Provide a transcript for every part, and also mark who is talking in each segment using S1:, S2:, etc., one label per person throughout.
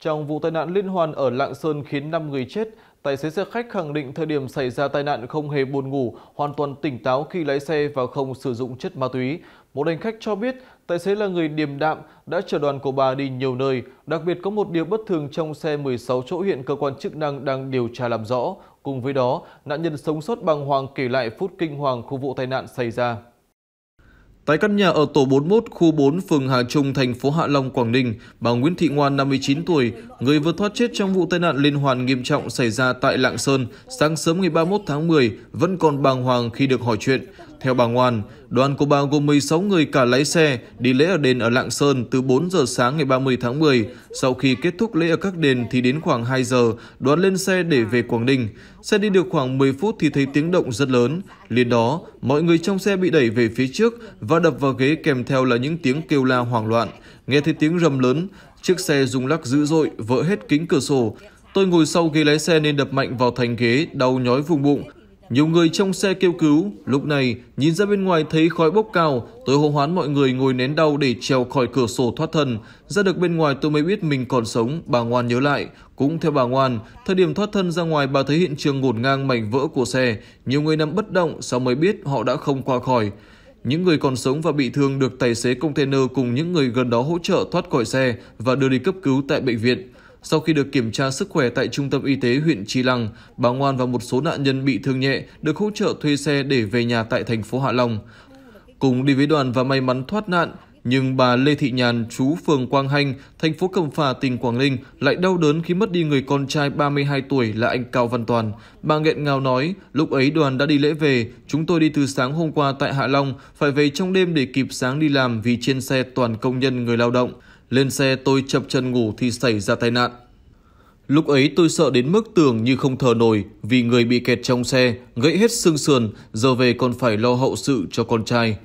S1: Trong vụ tai nạn liên hoàn ở Lạng Sơn khiến 5 người chết, tài xế xe khách khẳng định thời điểm xảy ra tai nạn không hề buồn ngủ, hoàn toàn tỉnh táo khi lái xe và không sử dụng chất ma túy. Một hành khách cho biết tài xế là người điềm đạm, đã chở đoàn của bà đi nhiều nơi. Đặc biệt có một điều bất thường trong xe 16 chỗ hiện cơ quan chức năng đang điều tra làm rõ. Cùng với đó, nạn nhân sống sót bàng hoàng kể lại phút kinh hoàng khu vụ tai nạn xảy ra. Tại căn nhà ở tổ 41, khu 4, phường Hà Trung, thành phố Hạ Long, Quảng Ninh, bà Nguyễn Thị Ngoan, 59 tuổi, người vừa thoát chết trong vụ tai nạn liên hoàn nghiêm trọng xảy ra tại Lạng Sơn sáng sớm ngày 31 tháng 10, vẫn còn bàng hoàng khi được hỏi chuyện. Theo bà Ngoan, đoàn của bà gồm 16 người cả lái xe đi lễ ở đền ở Lạng Sơn từ 4 giờ sáng ngày 30 tháng 10. Sau khi kết thúc lễ ở các đền thì đến khoảng 2 giờ, đoàn lên xe để về Quảng Ninh. Xe đi được khoảng 10 phút thì thấy tiếng động rất lớn. Liên đó, mọi người trong xe bị đẩy về phía trước và đập vào ghế kèm theo là những tiếng kêu la hoảng loạn. Nghe thấy tiếng rầm lớn, chiếc xe rung lắc dữ dội, vỡ hết kính cửa sổ. Tôi ngồi sau ghế lái xe nên đập mạnh vào thành ghế, đau nhói vùng bụng, nhiều người trong xe kêu cứu, lúc này nhìn ra bên ngoài thấy khói bốc cao, tôi hô hoán mọi người ngồi nén đau để trèo khỏi cửa sổ thoát thân. Ra được bên ngoài tôi mới biết mình còn sống, bà Ngoan nhớ lại. Cũng theo bà Ngoan, thời điểm thoát thân ra ngoài bà thấy hiện trường ngổn ngang mảnh vỡ của xe. Nhiều người nằm bất động, sau mới biết họ đã không qua khỏi. Những người còn sống và bị thương được tài xế container cùng những người gần đó hỗ trợ thoát khỏi xe và đưa đi cấp cứu tại bệnh viện. Sau khi được kiểm tra sức khỏe tại trung tâm y tế huyện Tri Lăng, bà Ngoan và một số nạn nhân bị thương nhẹ được hỗ trợ thuê xe để về nhà tại thành phố Hạ Long. Cùng đi với đoàn và may mắn thoát nạn, nhưng bà Lê Thị Nhàn, chú phường Quang Hanh, thành phố Cẩm Phả, tỉnh Quảng Ninh lại đau đớn khi mất đi người con trai 32 tuổi là anh Cao Văn Toàn. Bà nghẹn ngào nói, lúc ấy đoàn đã đi lễ về, chúng tôi đi từ sáng hôm qua tại Hạ Long, phải về trong đêm để kịp sáng đi làm vì trên xe toàn công nhân người lao động. Lên xe tôi chập chân ngủ thì xảy ra tai nạn. Lúc ấy tôi sợ đến mức tưởng như không thở nổi vì người bị kẹt trong xe, gãy hết xương sườn, giờ về còn phải lo hậu sự cho con trai.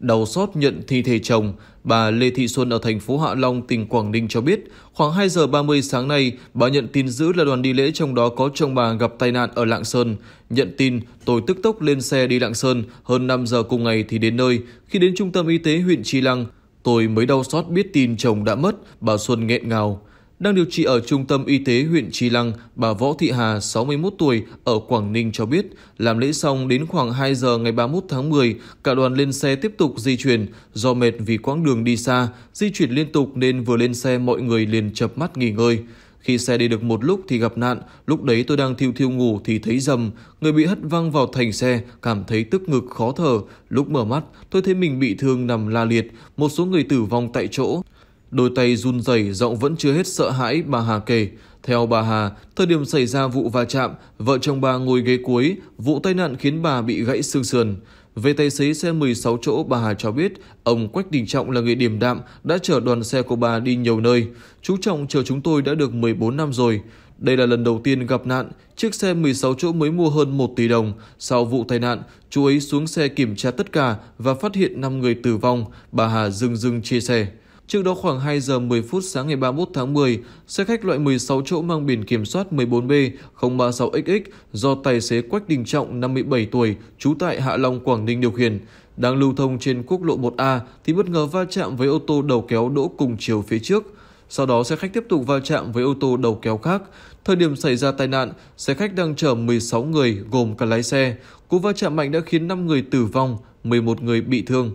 S1: Đau xót nhận thi thể chồng, bà Lê Thị Xuân ở thành phố Hạ Long, tỉnh Quảng Ninh cho biết, khoảng 2 giờ 30 sáng nay, bà nhận tin dữ là đoàn đi lễ trong đó có chồng bà gặp tai nạn ở Lạng Sơn. Nhận tin, tôi tức tốc lên xe đi Lạng Sơn, hơn 5 giờ cùng ngày thì đến nơi. Khi đến trung tâm y tế huyện Tri Lăng, Tôi mới đau xót biết tin chồng đã mất, bà Xuân nghẹn ngào. Đang điều trị ở trung tâm y tế huyện Tri Lăng, bà Võ Thị Hà, 61 tuổi, ở Quảng Ninh cho biết, làm lễ xong đến khoảng 2 giờ ngày 31 tháng 10, cả đoàn lên xe tiếp tục di chuyển. Do mệt vì quãng đường đi xa, di chuyển liên tục nên vừa lên xe mọi người liền chập mắt nghỉ ngơi. Khi xe đi được một lúc thì gặp nạn, lúc đấy tôi đang thiêu thiêu ngủ thì thấy dầm, người bị hất văng vào thành xe, cảm thấy tức ngực khó thở. Lúc mở mắt, tôi thấy mình bị thương nằm la liệt, một số người tử vong tại chỗ. Đôi tay run rẩy, giọng vẫn chưa hết sợ hãi, bà Hà kể. Theo bà Hà, thời điểm xảy ra vụ va chạm, vợ chồng bà ngồi ghế cuối, vụ tai nạn khiến bà bị gãy xương sườn. Về tài xế xe 16 chỗ, bà Hà cho biết ông Quách Đình Trọng là người điềm đạm, đã chở đoàn xe của bà đi nhiều nơi. Chú Trọng chờ chúng tôi đã được 14 năm rồi. Đây là lần đầu tiên gặp nạn, chiếc xe 16 chỗ mới mua hơn 1 tỷ đồng. Sau vụ tai nạn, chú ấy xuống xe kiểm tra tất cả và phát hiện 5 người tử vong, bà Hà dưng dưng chia sẻ. Trước đó khoảng 2 giờ 10 phút sáng ngày 31 tháng 10, xe khách loại 16 chỗ mang biển kiểm soát 14B036XX do tài xế Quách Đình Trọng 57 tuổi, trú tại Hạ Long, Quảng Ninh điều khiển. Đang lưu thông trên quốc lộ 1A thì bất ngờ va chạm với ô tô đầu kéo đỗ cùng chiều phía trước. Sau đó xe khách tiếp tục va chạm với ô tô đầu kéo khác. Thời điểm xảy ra tai nạn, xe khách đang chở 16 người gồm cả lái xe. Cú va chạm mạnh đã khiến 5 người tử vong, 11 người bị thương.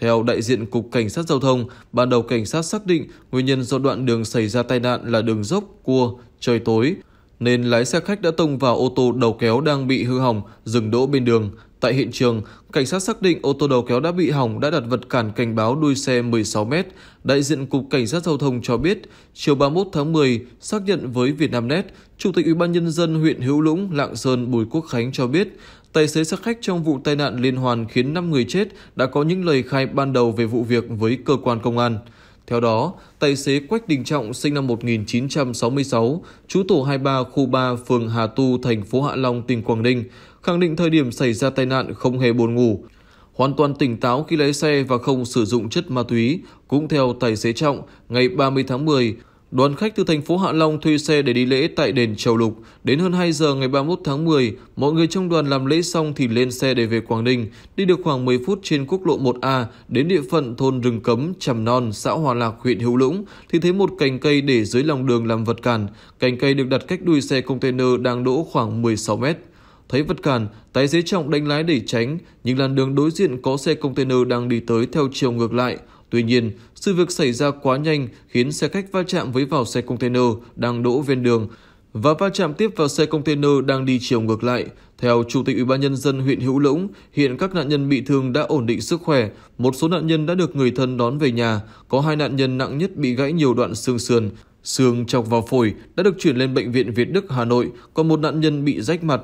S1: Theo đại diện Cục Cảnh sát Giao thông, ban đầu cảnh sát xác định nguyên nhân do đoạn đường xảy ra tai nạn là đường dốc, cua, trời tối, nên lái xe khách đã tông vào ô tô đầu kéo đang bị hư hỏng dừng đỗ bên đường. Tại hiện trường, cảnh sát xác định ô tô đầu kéo đã bị hỏng đã đặt vật cản cảnh báo đuôi xe 16m. Đại diện Cục Cảnh sát Giao thông cho biết, chiều 31 tháng 10, xác nhận với Vietnamnet, Chủ tịch Ủy ban Nhân dân huyện Hữu Lũng, Lạng Sơn Bùi Quốc Khánh cho biết, tài xế xe khách trong vụ tai nạn liên hoàn khiến 5 người chết đã có những lời khai ban đầu về vụ việc với cơ quan công an. Theo đó, tài xế Quách Đình Trọng sinh năm 1966, trú tổ 23 khu 3 phường Hà Tu, thành phố Hạ Long, tỉnh Quảng Ninh, khẳng định thời điểm xảy ra tai nạn không hề buồn ngủ, hoàn toàn tỉnh táo khi lái xe và không sử dụng chất ma túy. Cũng theo tài xế Trọng, ngày 30 tháng 10, Đoàn khách từ thành phố Hạ Long thuê xe để đi lễ tại đền Châu Lục. Đến hơn 2 giờ ngày 31 tháng 10, mọi người trong đoàn làm lễ xong thì lên xe để về Quảng Ninh. Đi được khoảng 10 phút trên quốc lộ 1A đến địa phận thôn Rừng Cấm, Trầm Non, xã Hòa Lạc, huyện Hữu Lũng thì thấy một cành cây để dưới lòng đường làm vật cản. Cành cây được đặt cách đuôi xe container đang đỗ khoảng 16 mét. Thấy vật cản, tài xế trọng đánh lái để tránh, nhưng làn đường đối diện có xe container đang đi tới theo chiều ngược lại – Tuy nhiên, sự việc xảy ra quá nhanh khiến xe khách va chạm với vào xe container đang đỗ ven đường và va chạm tiếp vào xe container đang đi chiều ngược lại. Theo Chủ tịch Ủy ban Nhân dân huyện Hữu Lũng, hiện các nạn nhân bị thương đã ổn định sức khỏe, một số nạn nhân đã được người thân đón về nhà, có hai nạn nhân nặng nhất bị gãy nhiều đoạn xương sườn, xương chọc vào phổi đã được chuyển lên Bệnh viện Việt Đức Hà Nội, còn một nạn nhân bị rách mặt,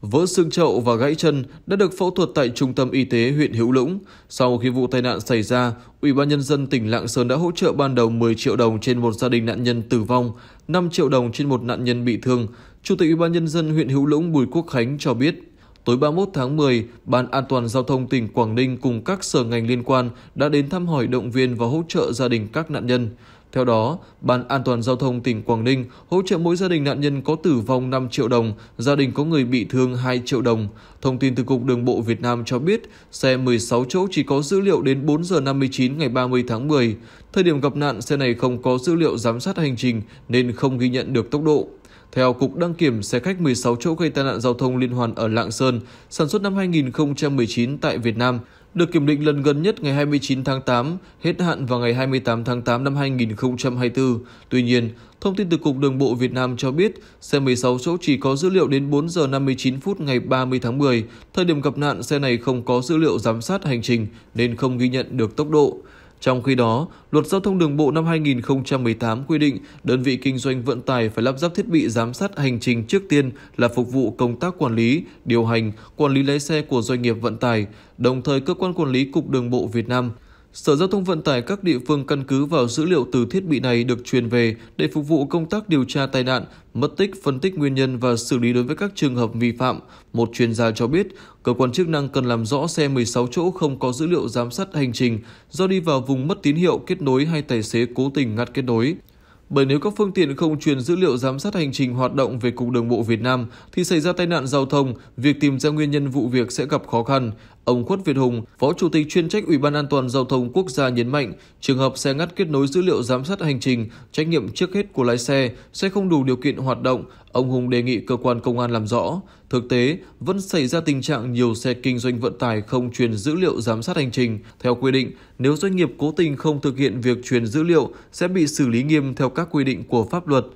S1: Vỡ xương chậu và gãy chân đã được phẫu thuật tại trung tâm y tế huyện Hữu Lũng. Sau khi vụ tai nạn xảy ra, Ủy ban nhân dân tỉnh Lạng Sơn đã hỗ trợ ban đầu 10 triệu đồng trên một gia đình nạn nhân tử vong, 5 triệu đồng trên một nạn nhân bị thương. Chủ tịch Ủy ban nhân dân huyện Hữu Lũng Bùi Quốc Khánh cho biết, tối 31 tháng 10, Ban An toàn giao thông tỉnh Quảng Ninh cùng các sở ngành liên quan đã đến thăm hỏi động viên và hỗ trợ gia đình các nạn nhân. Theo đó, Ban An toàn Giao thông tỉnh Quảng Ninh hỗ trợ mỗi gia đình nạn nhân có tử vong 5 triệu đồng, gia đình có người bị thương 2 triệu đồng. Thông tin từ Cục Đường bộ Việt Nam cho biết, xe 16 chỗ chỉ có dữ liệu đến 4 giờ 59 ngày 30 tháng 10. Thời điểm gặp nạn, xe này không có dữ liệu giám sát hành trình nên không ghi nhận được tốc độ. Theo Cục Đăng kiểm, xe khách 16 chỗ gây tai nạn giao thông liên hoàn ở Lạng Sơn, sản xuất năm 2019 tại Việt Nam, được kiểm định lần gần nhất ngày 29 tháng 8, hết hạn vào ngày 28 tháng 8 năm 2024. Tuy nhiên, thông tin từ Cục Đường bộ Việt Nam cho biết, xe 16 chỗ chỉ có dữ liệu đến 4 giờ 59 phút ngày 30 tháng 10. Thời điểm gặp nạn, xe này không có dữ liệu giám sát hành trình nên không ghi nhận được tốc độ. Trong khi đó, Luật Giao thông Đường bộ năm 2018 quy định đơn vị kinh doanh vận tải phải lắp ráp thiết bị giám sát hành trình trước tiên là phục vụ công tác quản lý, điều hành, quản lý lái xe của doanh nghiệp vận tải, đồng thời cơ quan quản lý Cục Đường bộ Việt Nam – Sở Giao thông Vận tải các địa phương căn cứ vào dữ liệu từ thiết bị này được truyền về để phục vụ công tác điều tra tai nạn, mất tích, phân tích nguyên nhân và xử lý đối với các trường hợp vi phạm. Một chuyên gia cho biết, cơ quan chức năng cần làm rõ xe 16 chỗ không có dữ liệu giám sát hành trình do đi vào vùng mất tín hiệu kết nối hay tài xế cố tình ngắt kết nối. Bởi nếu các phương tiện không truyền dữ liệu giám sát hành trình hoạt động về Cục Đường bộ Việt Nam thì xảy ra tai nạn giao thông, việc tìm ra nguyên nhân vụ việc sẽ gặp khó khăn. Ông Khuất Việt Hùng, Phó Chủ tịch chuyên trách Ủy ban An toàn Giao thông Quốc gia nhấn mạnh, trường hợp xe ngắt kết nối dữ liệu giám sát hành trình, trách nhiệm trước hết của lái xe sẽ không đủ điều kiện hoạt động, ông Hùng đề nghị cơ quan công an làm rõ. Thực tế, vẫn xảy ra tình trạng nhiều xe kinh doanh vận tải không truyền dữ liệu giám sát hành trình. Theo quy định, nếu doanh nghiệp cố tình không thực hiện việc truyền dữ liệu sẽ bị xử lý nghiêm theo các quy định của pháp luật.